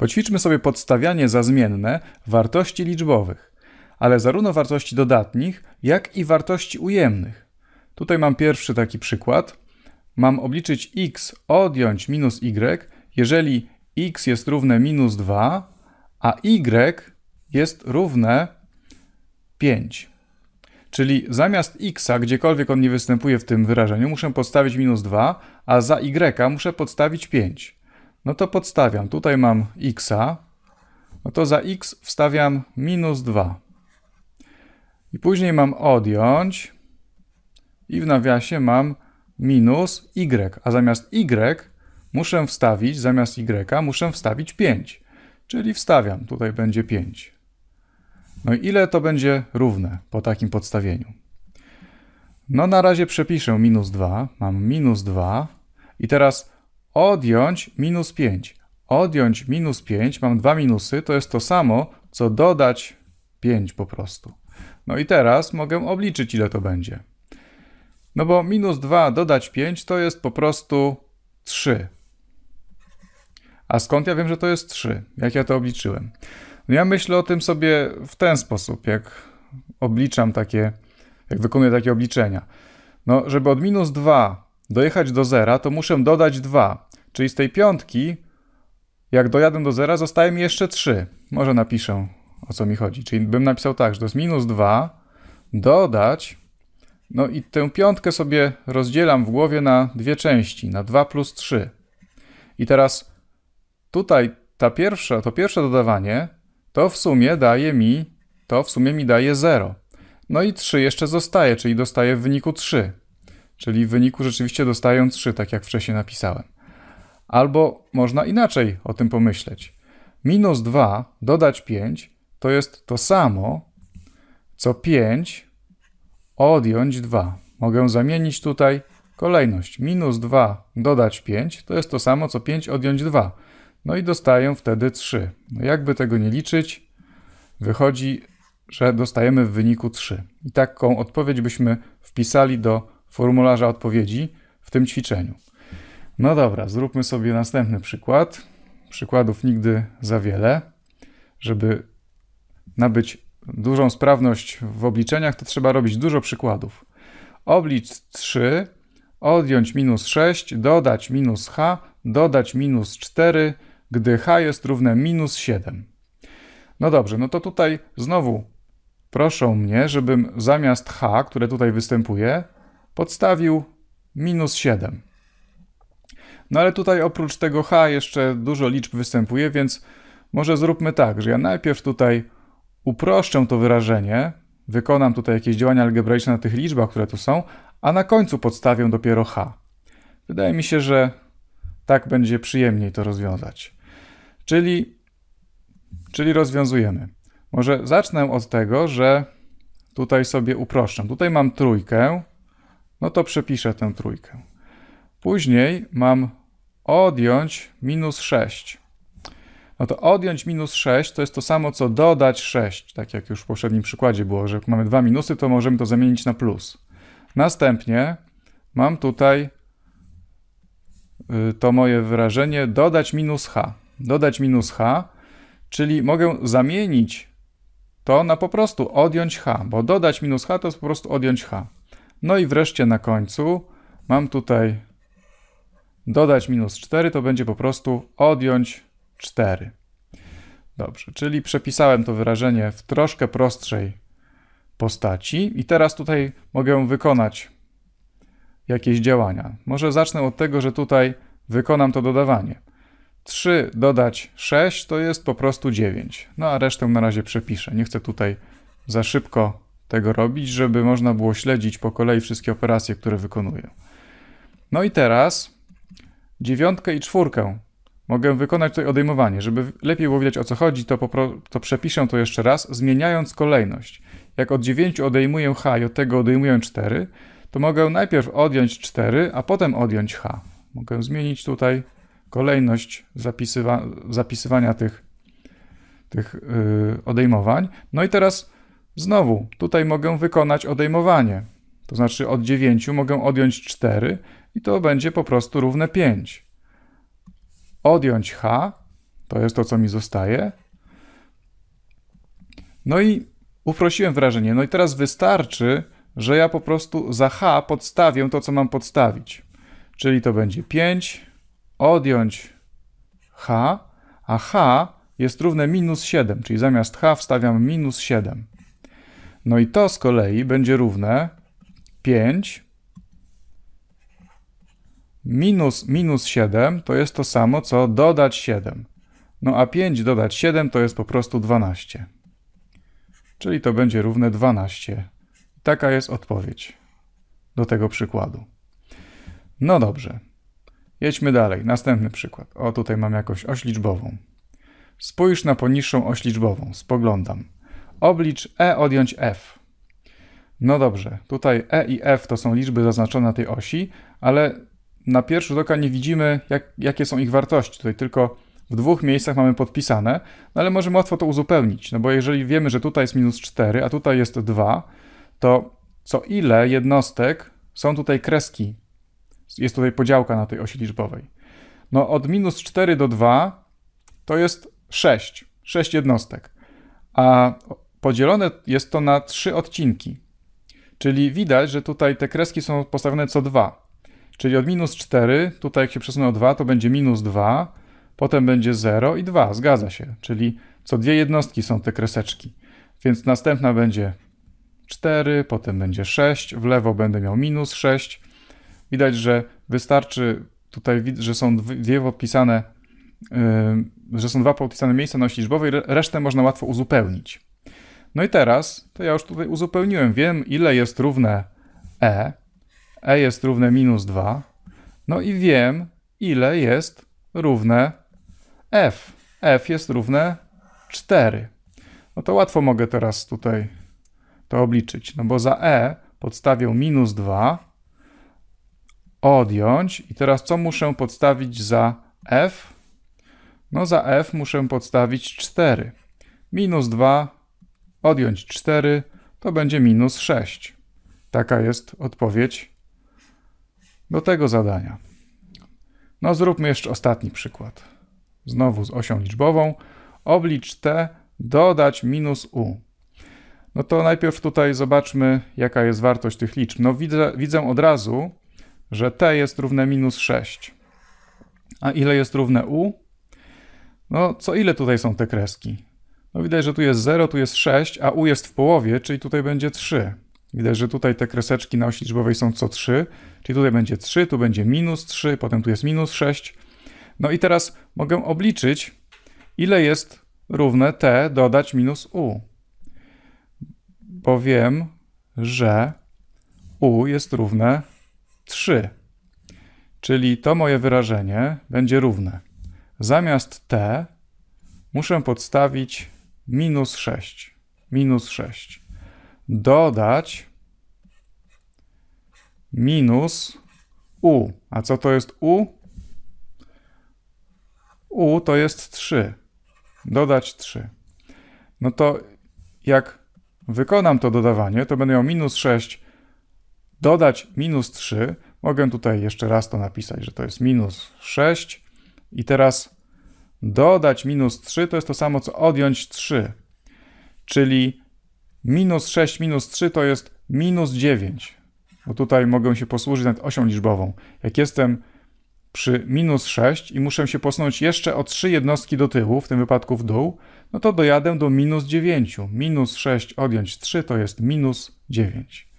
Poćwiczmy sobie podstawianie za zmienne wartości liczbowych, ale zarówno wartości dodatnich, jak i wartości ujemnych. Tutaj mam pierwszy taki przykład. Mam obliczyć x odjąć minus y, jeżeli x jest równe minus 2, a y jest równe 5. Czyli zamiast x, gdziekolwiek on nie występuje w tym wyrażeniu, muszę podstawić minus 2, a za y muszę podstawić 5 no to podstawiam. Tutaj mam x, no to za x wstawiam minus 2. I później mam odjąć i w nawiasie mam minus y, a zamiast y muszę wstawić, zamiast y muszę wstawić 5, czyli wstawiam, tutaj będzie 5. No i ile to będzie równe po takim podstawieniu? No na razie przepiszę minus 2, mam minus 2 i teraz odjąć minus 5. Odjąć minus 5, mam dwa minusy, to jest to samo, co dodać 5 po prostu. No i teraz mogę obliczyć, ile to będzie. No bo minus 2 dodać 5 to jest po prostu 3. A skąd ja wiem, że to jest 3? Jak ja to obliczyłem? No ja myślę o tym sobie w ten sposób, jak obliczam takie, jak wykonuję takie obliczenia. No, żeby od minus 2 dojechać do zera, to muszę dodać 2. Czyli z tej piątki, jak dojadę do zera, zostaje mi jeszcze 3. Może napiszę, o co mi chodzi. Czyli bym napisał tak, że to jest minus 2, dodać, no i tę piątkę sobie rozdzielam w głowie na dwie części, na 2 plus 3. I teraz tutaj ta pierwsza, to pierwsze dodawanie, to w sumie daje mi, to w sumie mi daje 0. No i 3 jeszcze zostaje, czyli dostaję w wyniku 3 czyli w wyniku rzeczywiście dostają 3, tak jak wcześniej napisałem. Albo można inaczej o tym pomyśleć. Minus 2 dodać 5 to jest to samo, co 5 odjąć 2. Mogę zamienić tutaj kolejność. Minus 2 dodać 5 to jest to samo, co 5 odjąć 2. No i dostaję wtedy 3. No jakby tego nie liczyć, wychodzi, że dostajemy w wyniku 3. I taką odpowiedź byśmy wpisali do formularza odpowiedzi w tym ćwiczeniu. No dobra, zróbmy sobie następny przykład. Przykładów nigdy za wiele. Żeby nabyć dużą sprawność w obliczeniach, to trzeba robić dużo przykładów. Oblicz 3, odjąć minus 6, dodać minus h, dodać minus 4, gdy h jest równe minus 7. No dobrze, no to tutaj znowu proszą mnie, żebym zamiast h, które tutaj występuje, podstawił minus 7. No ale tutaj oprócz tego h jeszcze dużo liczb występuje, więc może zróbmy tak, że ja najpierw tutaj uproszczę to wyrażenie, wykonam tutaj jakieś działania algebraiczne na tych liczbach, które tu są, a na końcu podstawię dopiero h. Wydaje mi się, że tak będzie przyjemniej to rozwiązać. Czyli, czyli rozwiązujemy. Może zacznę od tego, że tutaj sobie uproszczę. Tutaj mam trójkę, no to przepiszę tę trójkę. Później mam odjąć minus 6. No to odjąć minus 6 to jest to samo, co dodać 6. Tak jak już w poprzednim przykładzie było, że mamy dwa minusy, to możemy to zamienić na plus. Następnie mam tutaj y, to moje wyrażenie dodać minus h. Dodać minus h, czyli mogę zamienić to na po prostu odjąć h, bo dodać minus h to jest po prostu odjąć h. No i wreszcie na końcu mam tutaj dodać minus 4, to będzie po prostu odjąć 4. Dobrze, czyli przepisałem to wyrażenie w troszkę prostszej postaci i teraz tutaj mogę wykonać jakieś działania. Może zacznę od tego, że tutaj wykonam to dodawanie. 3 dodać 6 to jest po prostu 9. No a resztę na razie przepiszę. Nie chcę tutaj za szybko tego robić, żeby można było śledzić po kolei wszystkie operacje, które wykonuję. No i teraz dziewiątkę i czwórkę. Mogę wykonać tutaj odejmowanie. Żeby lepiej było widać o co chodzi, to, to przepiszę to jeszcze raz, zmieniając kolejność. Jak od 9 odejmuję h i od tego odejmuję 4, to mogę najpierw odjąć 4, a potem odjąć h. Mogę zmienić tutaj kolejność zapisywa zapisywania tych, tych yy, odejmowań. No i teraz Znowu, tutaj mogę wykonać odejmowanie. To znaczy od 9 mogę odjąć 4 i to będzie po prostu równe 5. Odjąć h, to jest to, co mi zostaje. No i uprościłem wrażenie. No i teraz wystarczy, że ja po prostu za h podstawię to, co mam podstawić. Czyli to będzie 5 odjąć h, a h jest równe minus 7, czyli zamiast h wstawiam minus 7. No i to z kolei będzie równe 5 minus minus 7 to jest to samo co dodać 7. No a 5 dodać 7 to jest po prostu 12. Czyli to będzie równe 12. Taka jest odpowiedź do tego przykładu. No dobrze. Jedźmy dalej. Następny przykład. O, tutaj mam jakąś oś liczbową. Spójrz na poniższą oś liczbową. Spoglądam. Oblicz E odjąć F. No dobrze, tutaj E i F to są liczby zaznaczone na tej osi, ale na pierwszy rzut oka nie widzimy, jak, jakie są ich wartości. Tutaj tylko w dwóch miejscach mamy podpisane, no ale możemy łatwo to uzupełnić, no bo jeżeli wiemy, że tutaj jest minus 4, a tutaj jest 2, to co ile jednostek są tutaj kreski, jest tutaj podziałka na tej osi liczbowej. No od minus 4 do 2 to jest 6, 6 jednostek, a Podzielone jest to na trzy odcinki. Czyli widać, że tutaj te kreski są postawione co dwa. Czyli od minus 4, tutaj jak się przesunę o 2, to będzie minus 2, potem będzie 0 i 2, zgadza się. Czyli co dwie jednostki są te kreseczki. Więc następna będzie 4, potem będzie 6, w lewo będę miał minus 6. Widać, że wystarczy tutaj, że są dwie podpisane, yy, że są dwa podpisane miejsca na osi liczbowej, resztę można łatwo uzupełnić. No i teraz, to ja już tutaj uzupełniłem, wiem ile jest równe e, e jest równe minus 2, no i wiem ile jest równe f, f jest równe 4. No to łatwo mogę teraz tutaj to obliczyć, no bo za e podstawię minus 2, odjąć i teraz co muszę podstawić za f? No za f muszę podstawić 4. Minus 2 odjąć 4 to będzie minus 6. Taka jest odpowiedź do tego zadania. No zróbmy jeszcze ostatni przykład. Znowu z osią liczbową. Oblicz t, dodać minus u. No to najpierw tutaj zobaczmy, jaka jest wartość tych liczb. No widzę, widzę od razu, że t jest równe minus 6. A ile jest równe u? No co ile tutaj są te kreski? No widać, że tu jest 0, tu jest 6, a u jest w połowie, czyli tutaj będzie 3. Widać, że tutaj te kreseczki na osi liczbowej są co 3, czyli tutaj będzie 3, tu będzie minus 3, potem tu jest minus 6. No i teraz mogę obliczyć, ile jest równe t dodać minus u. Bo wiem, że u jest równe 3. Czyli to moje wyrażenie będzie równe. Zamiast t muszę podstawić minus 6. Minus 6. Dodać minus u. A co to jest u? u to jest 3. Dodać 3. No to jak wykonam to dodawanie, to będę miał minus 6, dodać minus 3. Mogę tutaj jeszcze raz to napisać, że to jest minus 6. I teraz Dodać minus 3 to jest to samo co odjąć 3. Czyli minus 6 minus 3 to jest minus 9. Bo tutaj mogę się posłużyć nad osią liczbową. Jak jestem przy minus 6 i muszę się posunąć jeszcze o 3 jednostki do tyłu, w tym wypadku w dół, no to dojadę do minus 9. Minus 6 odjąć 3 to jest minus 9.